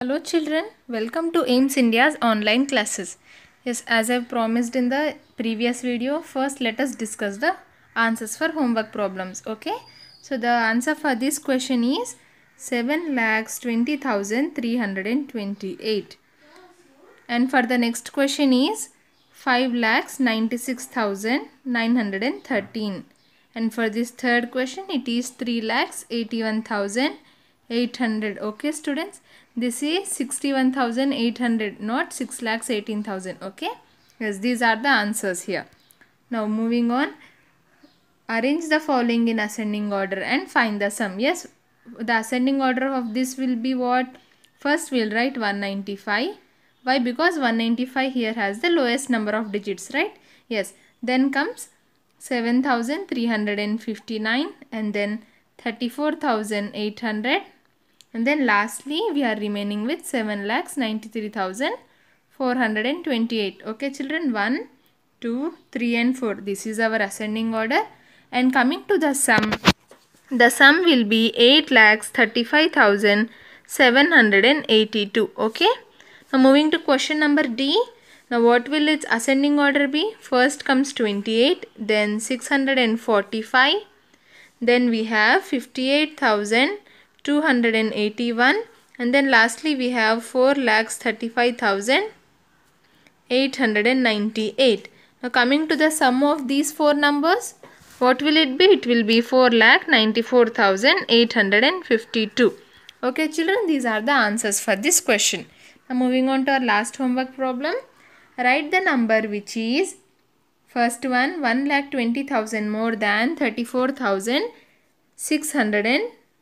Hello children, welcome to AIMS India's online classes. Yes, as I promised in the previous video, first let us discuss the answers for homework problems, okay? So the answer for this question is 7 lakhs 20,328 and for the next question is 5 lakhs 96,913 and for this third question it is 3 lakhs 81,800, okay students? this is 61,800 not 6 lakhs 18,000 okay yes these are the answers here now moving on arrange the following in ascending order and find the sum yes the ascending order of this will be what first we'll write 195 why because 195 here has the lowest number of digits right yes then comes 7359 and then 34800 and then lastly, we are remaining with 7 lakhs 93,428. Okay, children, 1, 2, 3 and 4. This is our ascending order. And coming to the sum, the sum will be 8 lakhs 35,782. Okay. Now moving to question number D. Now what will its ascending order be? First comes 28, then 645, then we have 58,000. 281 and then lastly we have 4 lakhs 35,000 898. Now coming to the sum of these four numbers, what will it be? It will be 4 lakh 94,852. Okay children, these are the answers for this question. Now moving on to our last homework problem. Write the number which is first one 1 lakh 20,000 more than 34,600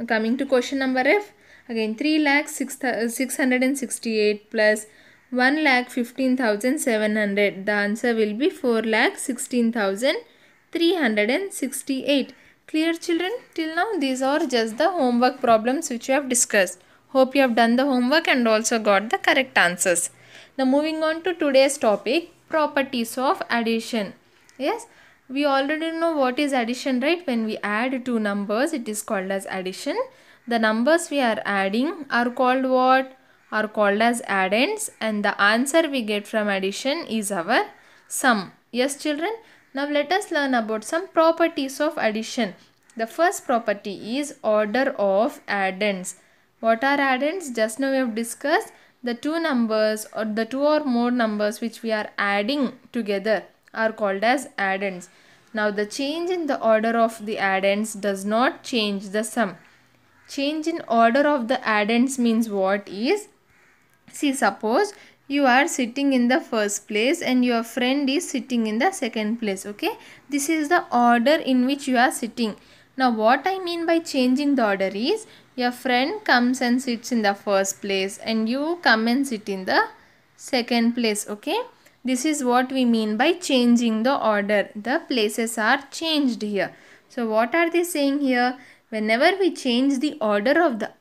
Now coming to question number F. Again 3 lakh 668 uh, plus 1 lakh 15,700. The answer will be 4 lakh 16,368. Clear children? Till now these are just the homework problems which you have discussed. Hope you have done the homework and also got the correct answers. Now moving on to today's topic properties of addition. Yes we already know what is addition right when we add two numbers it is called as addition the numbers we are adding are called what are called as addends, and the answer we get from addition is our sum yes children now let us learn about some properties of addition the first property is order of addends what are addends just now we have discussed the two numbers or the two or more numbers which we are adding together are called as addends. Now the change in the order of the addends does not change the sum. Change in order of the addends means what is? See suppose you are sitting in the first place and your friend is sitting in the second place. Okay. This is the order in which you are sitting. Now what I mean by changing the order is your friend comes and sits in the first place and you come and sit in the second place. Okay. This is what we mean by changing the order. The places are changed here. So what are they saying here? Whenever we change the order of the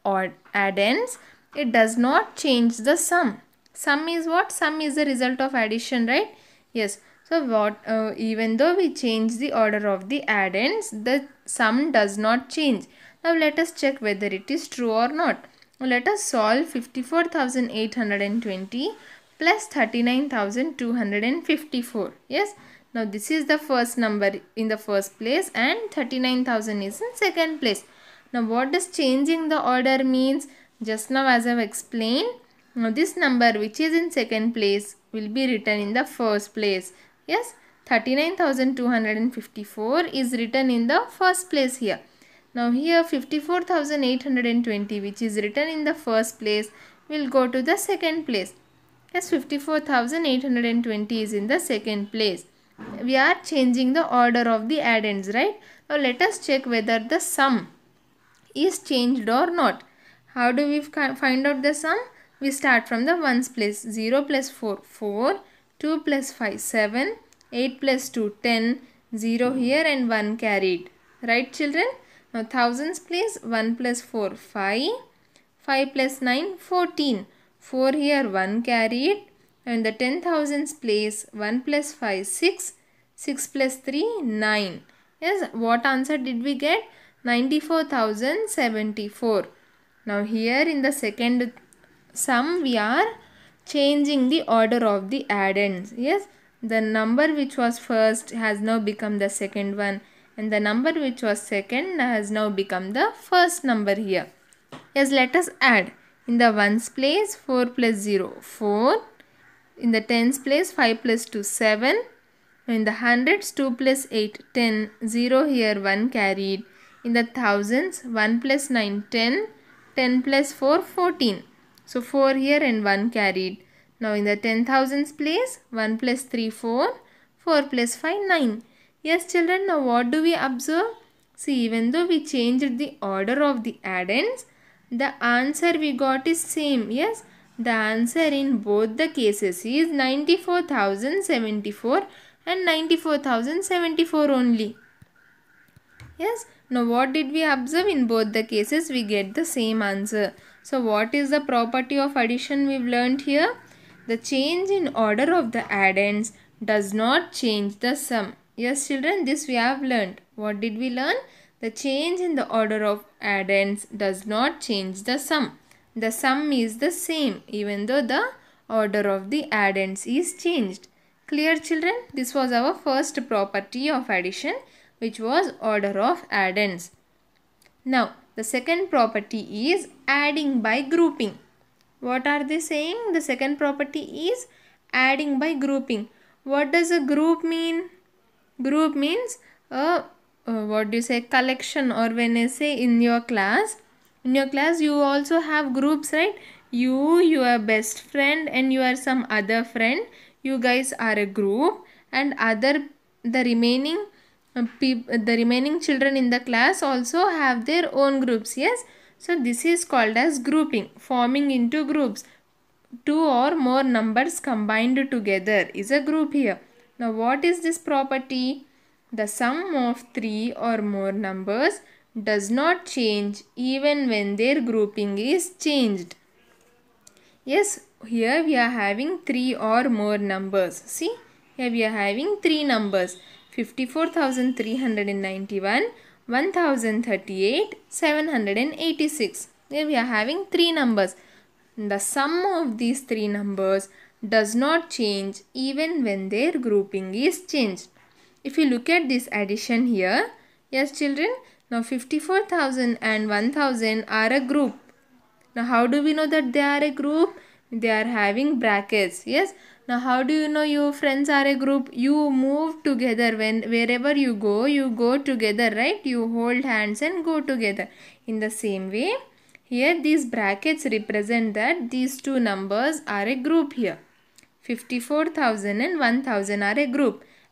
addends, it does not change the sum. Sum is what? Sum is the result of addition, right? Yes. So what? Uh, even though we change the order of the addends, the sum does not change. Now let us check whether it is true or not. Let us solve 54,820 plus 39,254. Yes. Now this is the first number in the first place and 39,000 is in second place. Now what does changing the order means? Just now as I have explained. Now this number which is in second place will be written in the first place. Yes. 39,254 is written in the first place here. Now here 54,820 which is written in the first place will go to the second place as 54,820 is in the second place. We are changing the order of the addends, right? Now let us check whether the sum is changed or not. How do we find out the sum? We start from the 1's place. 0 plus 4, 4. 2 plus 5, 7. 8 plus 2, 10. 0 here and 1 carried. Right children? Now thousands place 1 plus 4, 5. 5 plus 9, 14. 4 here 1 carried, and the 10,000s place 1 plus 5 6 6 plus 3 9 yes what answer did we get 94,074 now here in the second sum we are changing the order of the addends yes the number which was first has now become the second one and the number which was second has now become the first number here yes let us add in the 1's place 4 plus 0 4. In the 10's place 5 plus 2 7. In the hundreds 2 plus 8 10. 0 here 1 carried. In the thousands 1 plus 9 10. 10 plus 4 14. So 4 here and 1 carried. Now in the 10,000s place 1 plus 3 4. 4 plus 5 9. Yes children now what do we observe? See even though we changed the order of the addends the answer we got is same. Yes, the answer in both the cases is 94,074 and 94,074 only. Yes, now what did we observe in both the cases? We get the same answer. So what is the property of addition we've learned here? The change in order of the addends does not change the sum. Yes children, this we have learned. What did we learn? The change in the order of addends does not change the sum. The sum is the same even though the order of the addends is changed. Clear children? This was our first property of addition which was order of addends. Now the second property is adding by grouping. What are they saying? The second property is adding by grouping. What does a group mean? Group means a uh, what do you say collection or when I say in your class in your class you also have groups right you your best friend and you are some other friend you guys are a group and other the remaining uh, the remaining children in the class also have their own groups yes so this is called as grouping forming into groups two or more numbers combined together is a group here now what is this property the sum of three or more numbers does not change even when their grouping is changed. Yes, here we are having three or more numbers. See, here we are having three numbers. 54,391, 1038, 786. Here we are having three numbers. The sum of these three numbers does not change even when their grouping is changed. If you look at this addition here, yes children, now 54,000 and 1,000 are a group. Now how do we know that they are a group? They are having brackets, yes. Now how do you know your friends are a group? You move together when wherever you go, you go together, right? You hold hands and go together. In the same way, here these brackets represent that these two numbers are a group here. 54,000 and 1000 are a group.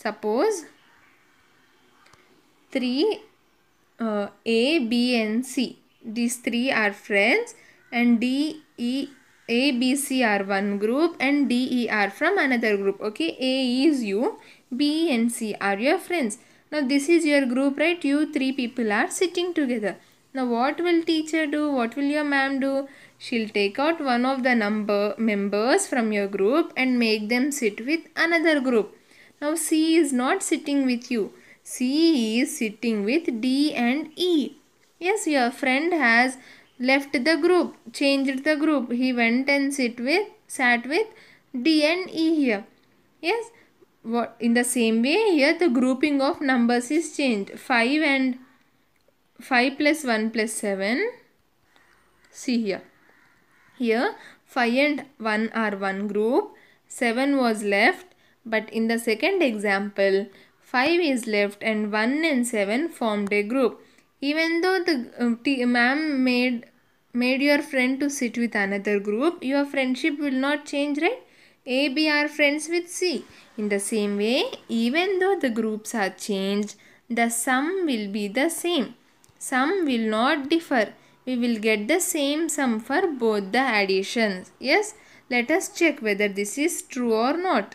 Suppose 3 uh, A, B and C. These three are friends and D, E, A, B, C are one group and D, E are from another group. Okay, A is you, B and C are your friends. Now this is your group, right? You three people are sitting together. Now what will teacher do? What will your ma'am do? She'll take out one of the number members from your group and make them sit with another group. Now C is not sitting with you. C is sitting with D and E. Yes, your friend has left the group, changed the group. He went and sit with, sat with D and E here. Yes, what in the same way here the grouping of numbers is changed. 5 and 5 plus 1 plus 7. See here. Here 5 and 1 are one group. 7 was left but in the second example, 5 is left and 1 and 7 formed a group. Even though the uh, ma'am made made your friend to sit with another group, your friendship will not change, right? A, B are friends with C. In the same way, even though the groups are changed, the sum will be the same. Sum will not differ. We will get the same sum for both the additions. Yes, let us check whether this is true or not.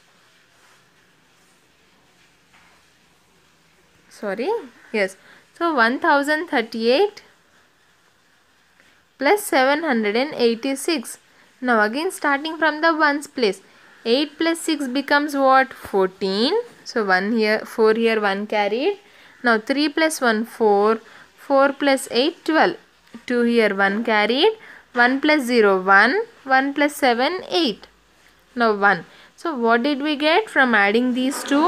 sorry yes so 1038 plus 786 now again starting from the ones place 8 plus 6 becomes what 14 so 1 here 4 here 1 carried now 3 plus 1 4 4 plus 8 12 2 here 1 carried 1 plus 0 1 1 plus 7 8 now 1 so what did we get from adding these two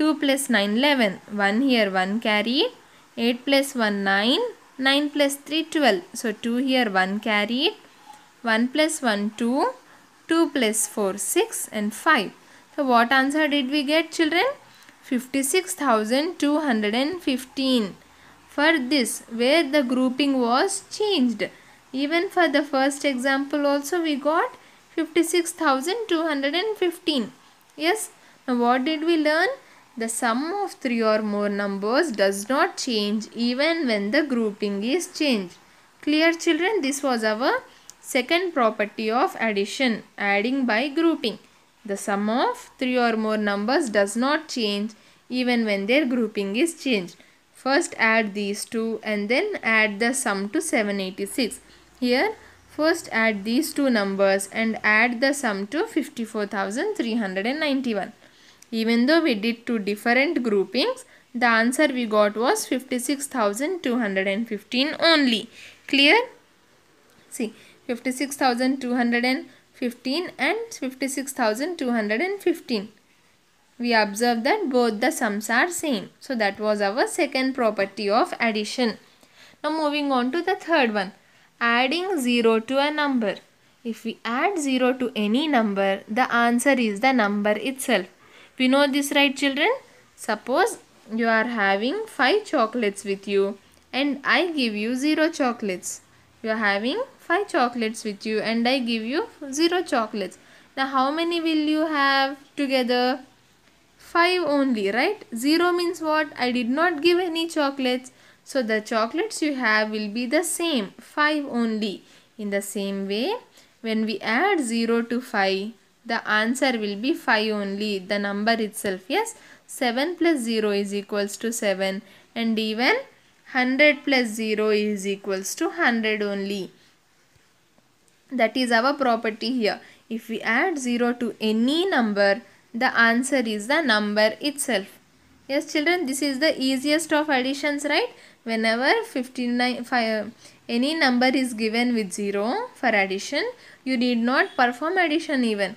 2 plus 9 11 1 here 1 carried 8 plus 1 9 9 plus 3 12 so 2 here 1 carried 1 plus 1 2 2 plus 4 6 and 5 so what answer did we get children 56215 for this where the grouping was changed even for the first example also we got 56215 yes now what did we learn the sum of three or more numbers does not change even when the grouping is changed. Clear children, this was our second property of addition, adding by grouping. The sum of three or more numbers does not change even when their grouping is changed. First add these two and then add the sum to 786. Here first add these two numbers and add the sum to 54,391. Even though we did two different groupings, the answer we got was 56,215 only. Clear? See, 56,215 and 56,215. We observe that both the sums are same. So that was our second property of addition. Now moving on to the third one. Adding 0 to a number. If we add 0 to any number, the answer is the number itself. We know this right children? Suppose you are having 5 chocolates with you and I give you 0 chocolates. You are having 5 chocolates with you and I give you 0 chocolates. Now how many will you have together? 5 only right? 0 means what? I did not give any chocolates. So the chocolates you have will be the same 5 only. In the same way when we add 0 to 5 the answer will be 5 only, the number itself. Yes, 7 plus 0 is equals to 7 and even 100 plus 0 is equals to 100 only. That is our property here. If we add 0 to any number, the answer is the number itself. Yes children, this is the easiest of additions, right? Whenever 59, five, any number is given with 0 for addition, you need not perform addition even.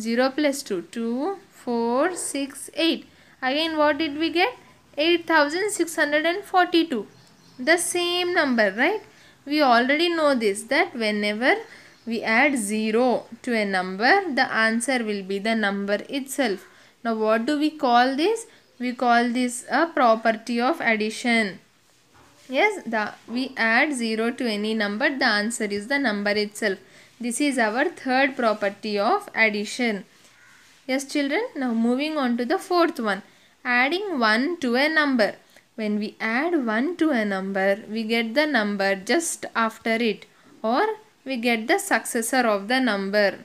0 plus 2, 2, 4, 6, 8. Again what did we get? 8642. The same number, right? We already know this that whenever we add 0 to a number, the answer will be the number itself. Now what do we call this? We call this a property of addition. Yes, the, we add 0 to any number, the answer is the number itself. This is our third property of addition. Yes children, now moving on to the fourth one. Adding 1 to a number. When we add 1 to a number, we get the number just after it or we get the successor of the number.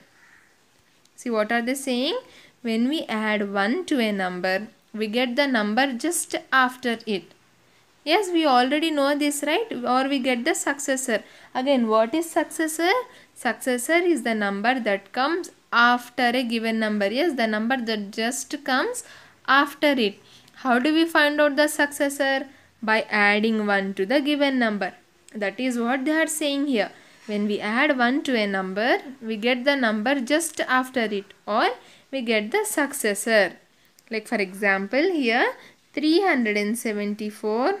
See what are they saying? When we add 1 to a number, we get the number just after it. Yes, we already know this, right? Or we get the successor. Again, what is successor? Successor is the number that comes after a given number. Yes, the number that just comes after it. How do we find out the successor? By adding 1 to the given number. That is what they are saying here. When we add 1 to a number, we get the number just after it or we get the successor. Like for example, here 374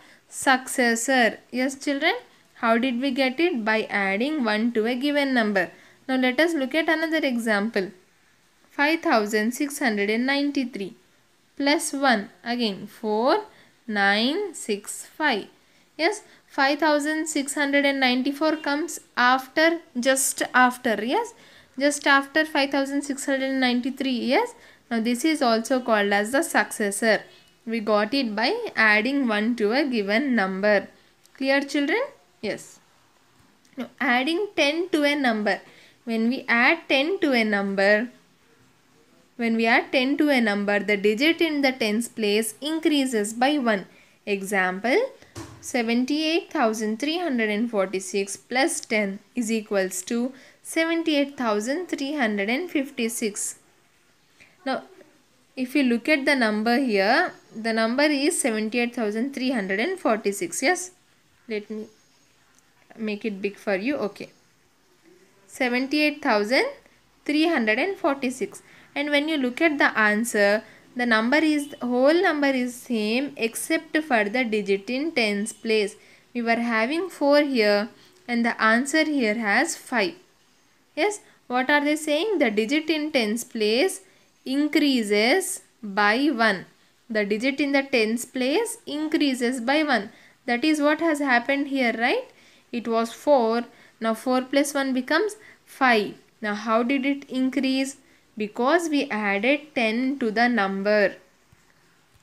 successor. Yes children, how did we get it? By adding 1 to a given number. Now let us look at another example. 5693 plus 1 again 4965. Yes, 5694 comes after just after yes just after 5693 yes now this is also called as the successor we got it by adding 1 to a given number. Clear children? Yes. Now, adding 10 to a number. When we add 10 to a number, when we add 10 to a number, the digit in the tens place increases by 1. Example, 78,346 plus 10 is equals to 78,356. Now, if you look at the number here, the number is 78,346 yes let me make it big for you okay 78,346 and when you look at the answer the number is whole number is same except for the digit in tens place we were having 4 here and the answer here has 5 yes what are they saying the digit in tens place increases by 1 the digit in the tens place increases by 1. That is what has happened here, right? It was 4. Now 4 plus 1 becomes 5. Now how did it increase? Because we added 10 to the number.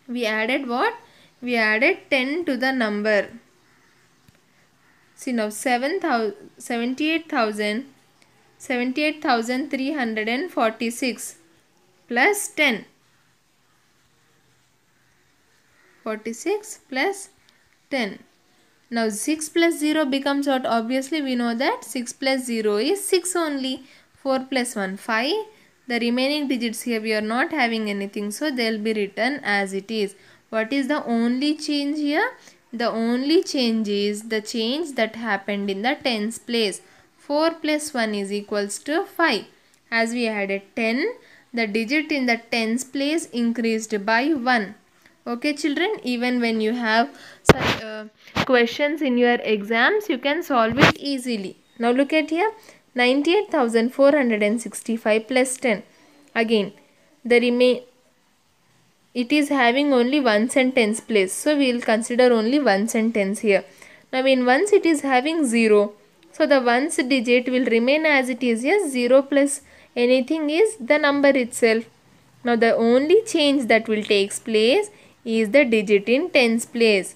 We added what? We added 10 to the number. See now 78,000 78,346 plus 10. 46 plus 10. Now 6 plus 0 becomes what? Obviously we know that 6 plus 0 is 6 only. 4 plus 1 5. The remaining digits here we are not having anything so they will be written as it is. What is the only change here? The only change is the change that happened in the tens place. 4 plus 1 is equals to 5. As we added 10, the digit in the tens place increased by 1 okay children even when you have such uh, questions in your exams you can solve it easily now look at here 98465 plus 10 again the remain it is having only one sentence place so we will consider only one sentence here now in ones it is having 0 so the ones digit will remain as it is yes 0 plus anything is the number itself now the only change that will takes place is the digit in tens place.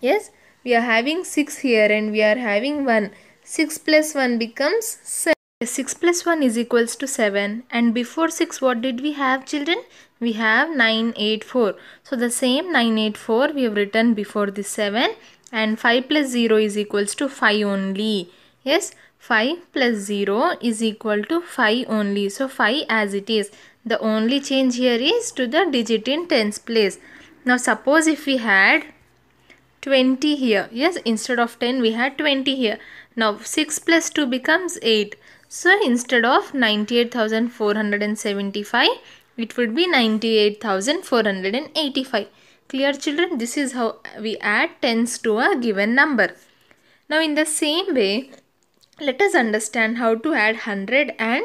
Yes, we are having 6 here and we are having 1. 6 plus 1 becomes 7. 6 plus 1 is equals to 7 and before 6 what did we have children? We have 984. So the same 984 we have written before the 7 and 5 plus 0 is equals to 5 only. Yes, 5 plus 0 is equal to 5 only. So 5 as it is. The only change here is to the digit in tens place. Now suppose if we had 20 here. Yes, instead of 10 we had 20 here. Now 6 plus 2 becomes 8. So instead of 98,475 it would be 98,485. Clear children this is how we add tens to a given number. Now in the same way let us understand how to add 100 and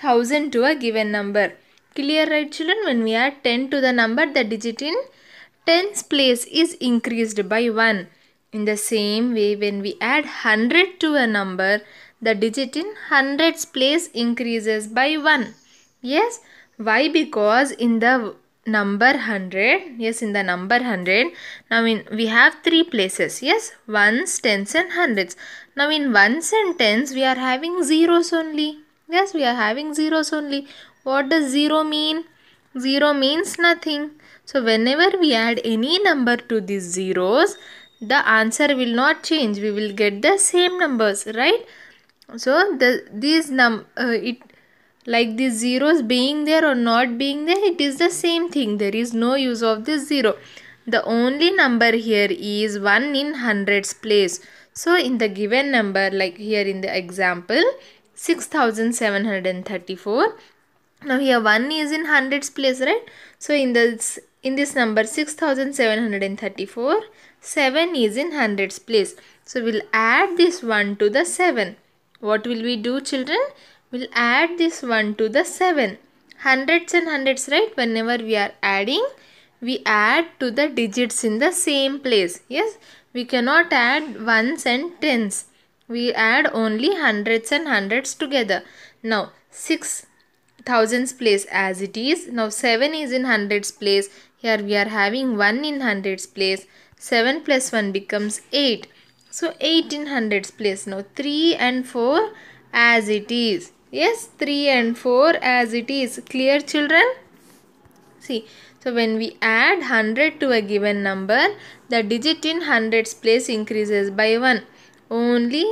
1000 to a given number. Clear right children when we add 10 to the number the digit in tens place is increased by 1. In the same way when we add 100 to a number the digit in hundreds place increases by 1. Yes why because in the number 100 yes in the number 100 now in we have three places yes ones tens and hundreds now in ones and tens we are having zeros only yes we are having zeros only what does 0 mean? 0 means nothing. So whenever we add any number to these zeros, the answer will not change. We will get the same numbers, right? So the these num uh, it like these zeros being there or not being there, it is the same thing. There is no use of this zero. The only number here is 1 in hundreds place. So in the given number like here in the example 6734 now here 1 is in hundreds place right so in this in this number 6734 7 is in hundreds place so we'll add this 1 to the 7 what will we do children we'll add this 1 to the 7 hundreds and hundreds right whenever we are adding we add to the digits in the same place yes we cannot add ones and tens we add only hundreds and hundreds together now 6 thousands place as it is. Now 7 is in hundreds place. Here we are having 1 in hundreds place. 7 plus 1 becomes 8. So 8 in hundreds place. Now 3 and 4 as it is. Yes, 3 and 4 as it is. Clear children? See, so when we add 100 to a given number, the digit in hundreds place increases by 1. Only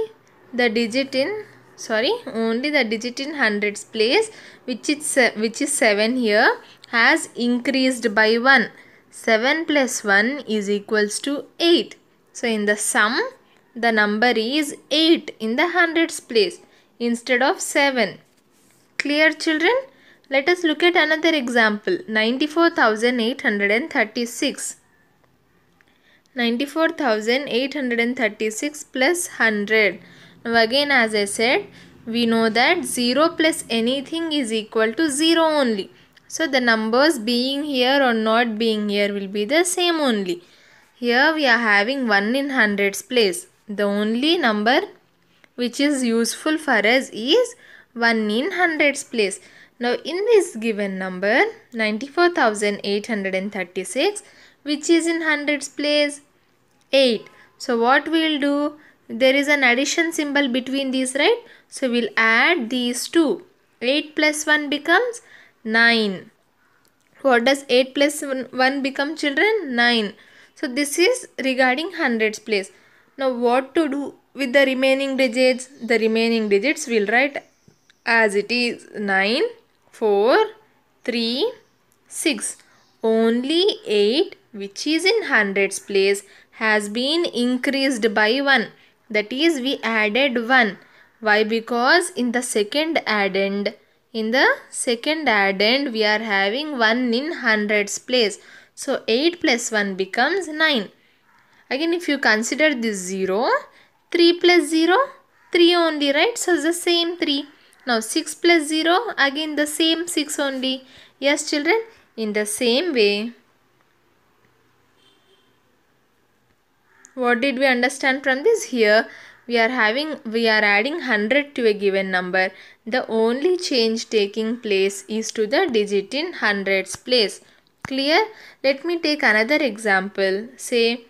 the digit in sorry only the digit in hundreds place which is which is 7 here has increased by 1 7 plus 1 is equals to 8 so in the sum the number is 8 in the hundreds place instead of 7 clear children let us look at another example 94836 94836 plus 100 Again as I said, we know that 0 plus anything is equal to 0 only. So the numbers being here or not being here will be the same only. Here we are having 1 in hundreds place. The only number which is useful for us is 1 in hundreds place. Now in this given number 94,836 which is in hundreds place 8. So what we will do? there is an addition symbol between these right so we'll add these two 8 plus 1 becomes 9 what does 8 plus 1 become children 9 so this is regarding hundreds place now what to do with the remaining digits the remaining digits we'll write as it is 9 4 3 6 only 8 which is in hundreds place has been increased by 1 that is we added 1 why because in the second addend in the second addend we are having 1 in hundreds place so 8 plus 1 becomes 9 again if you consider this 0 3 plus 0 3 only right so the same 3 now 6 plus 0 again the same 6 only yes children in the same way What did we understand from this here? We are having, we are adding 100 to a given number. The only change taking place is to the digit in hundreds place. Clear? Let me take another example. Say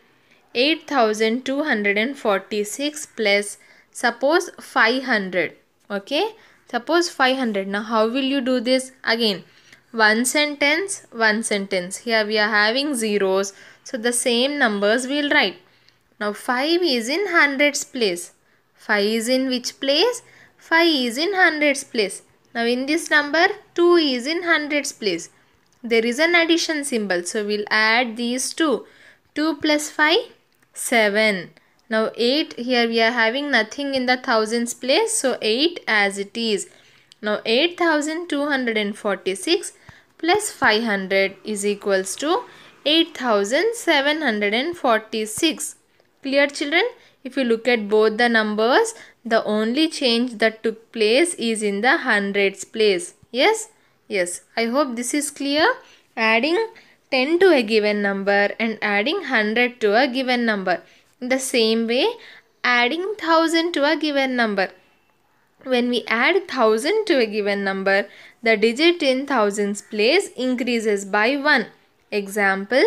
8246 plus suppose 500. Okay? Suppose 500. Now how will you do this? Again, one sentence, one sentence. Here we are having zeros. So the same numbers we will write. Now 5 is in hundreds place. 5 is in which place? 5 is in hundreds place. Now in this number 2 is in hundreds place. There is an addition symbol. So we'll add these two. 2 plus 5, 7. Now 8 here we are having nothing in the thousands place. So 8 as it is. Now 8246 plus 500 is equals to 8746. Clear children? If you look at both the numbers, the only change that took place is in the hundreds place. Yes? Yes. I hope this is clear. Adding 10 to a given number and adding 100 to a given number. In the same way, adding 1000 to a given number. When we add 1000 to a given number, the digit in thousands place increases by 1. Example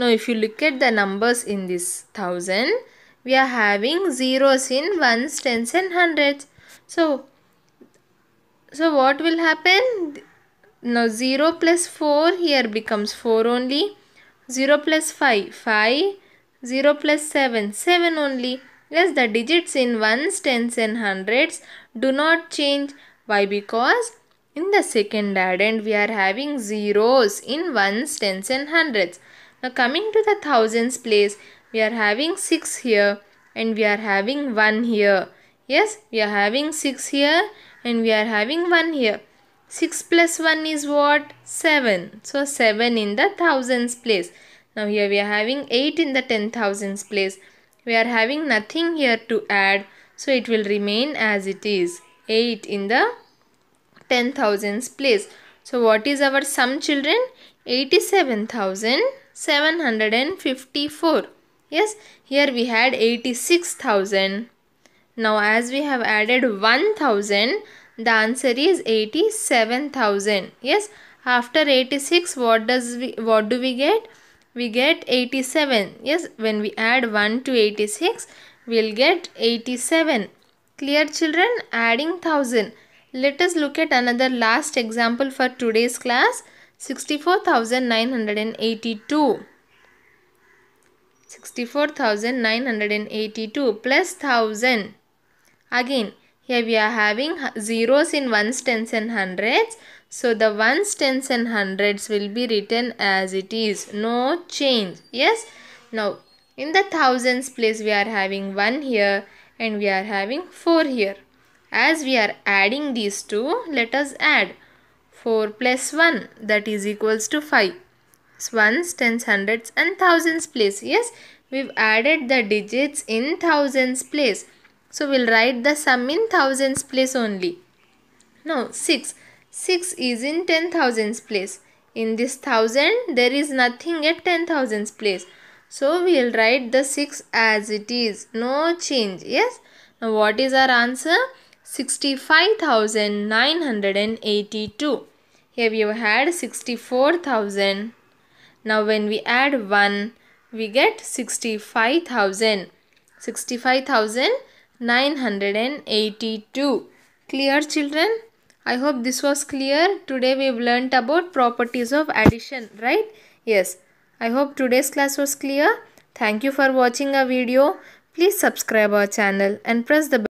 Now if you look at the numbers in this 1000, we are having zeros in ones, tens and hundreds. So, so what will happen? Now 0 plus 4 here becomes 4 only. 0 plus 5, 5. 0 plus 7, 7 only. Yes, the digits in ones, tens and hundreds do not change. Why? Because in the second addend we are having zeros in ones, tens and hundreds. Now coming to the thousands place, we are having 6 here and we are having 1 here. Yes, we are having 6 here and we are having 1 here. 6 plus 1 is what? 7. So 7 in the thousands place. Now here we are having 8 in the ten thousands place. We are having nothing here to add. So it will remain as it is. 8 in the ten thousands place. So what is our sum children? 87,000. 754. Yes, here we had 86,000. Now as we have added 1000, the answer is 87,000. Yes, after 86 what does we what do we get? We get 87. Yes, when we add 1 to 86, we'll get 87. Clear children? Adding 1000. Let us look at another last example for today's class. 64982 64982 plus 1000 again here we are having zeros in ones tens and hundreds so the ones tens and hundreds will be written as it is no change yes now in the thousands place we are having 1 here and we are having 4 here as we are adding these two let us add 4 plus 1 that is equals to 5. Ones, tens, hundreds and thousands place. Yes, we've added the digits in thousands place. So we'll write the sum in thousands place only. Now 6. 6 is in 10,000s place. In this 1000 there is nothing at 10,000s place. So we will write the 6 as it is. No change. Yes. Now what is our answer? 65,982. Here we have had 64,000. Now when we add 1, we get 65,000. 65,982. Clear children? I hope this was clear. Today we have learnt about properties of addition, right? Yes. I hope today's class was clear. Thank you for watching our video. Please subscribe our channel and press the bell.